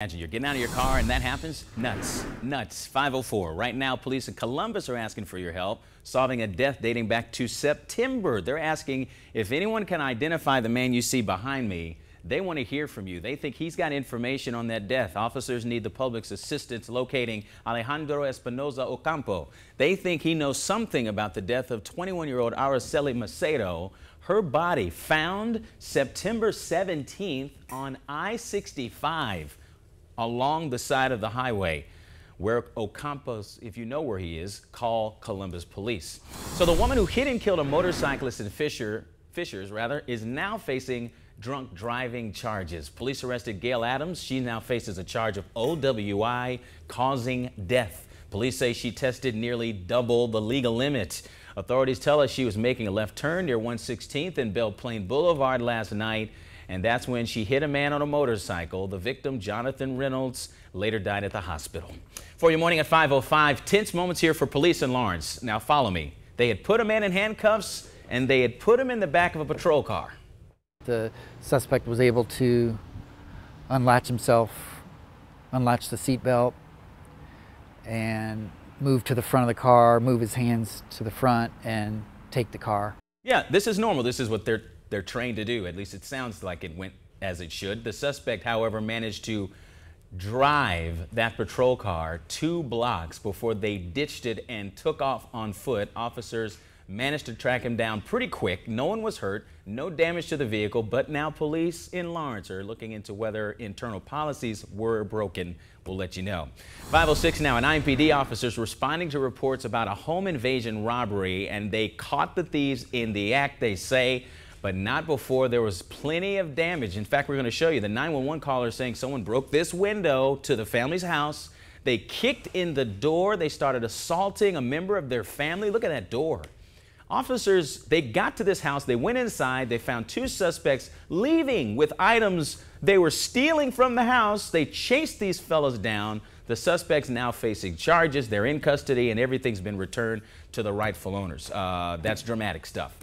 Imagine you're getting out of your car and that happens? Nuts. Nuts. 504. Right now, police in Columbus are asking for your help solving a death dating back to September. They're asking if anyone can identify the man you see behind me. They want to hear from you. They think he's got information on that death. Officers need the public's assistance locating Alejandro Espinoza Ocampo. They think he knows something about the death of 21-year-old Araceli Macedo. Her body found September 17th on I-65 along the side of the highway where Ocampos, if you know where he is, call Columbus police. So the woman who hit and killed a motorcyclist in Fisher, Fishers rather, is now facing drunk driving charges. Police arrested Gail Adams. She now faces a charge of OWI causing death. Police say she tested nearly double the legal limit. Authorities tell us she was making a left turn near 116th and Belle Plaine Boulevard last night and that's when she hit a man on a motorcycle. The victim, Jonathan Reynolds, later died at the hospital. For your morning at 5.05, tense moments here for police in Lawrence. Now follow me. They had put a man in handcuffs and they had put him in the back of a patrol car. The suspect was able to unlatch himself, unlatch the seatbelt, and move to the front of the car, move his hands to the front, and take the car. Yeah, this is normal. This is what they're they're trained to do. At least it sounds like it went as it should. The suspect, however, managed to drive that patrol car two blocks before they ditched it and took off on foot. Officers managed to track him down pretty quick. No one was hurt, no damage to the vehicle, but now police in Lawrence are looking into whether internal policies were broken. We'll let you know. 506 now, an IMPD officer is responding to reports about a home invasion robbery, and they caught the thieves in the act, they say but not before there was plenty of damage. In fact, we're going to show you the 911 caller saying someone broke this window to the family's house. They kicked in the door. They started assaulting a member of their family. Look at that door. Officers, they got to this house. They went inside. They found two suspects leaving with items they were stealing from the house. They chased these fellows down. The suspects now facing charges. They're in custody and everything's been returned to the rightful owners. Uh, that's dramatic stuff.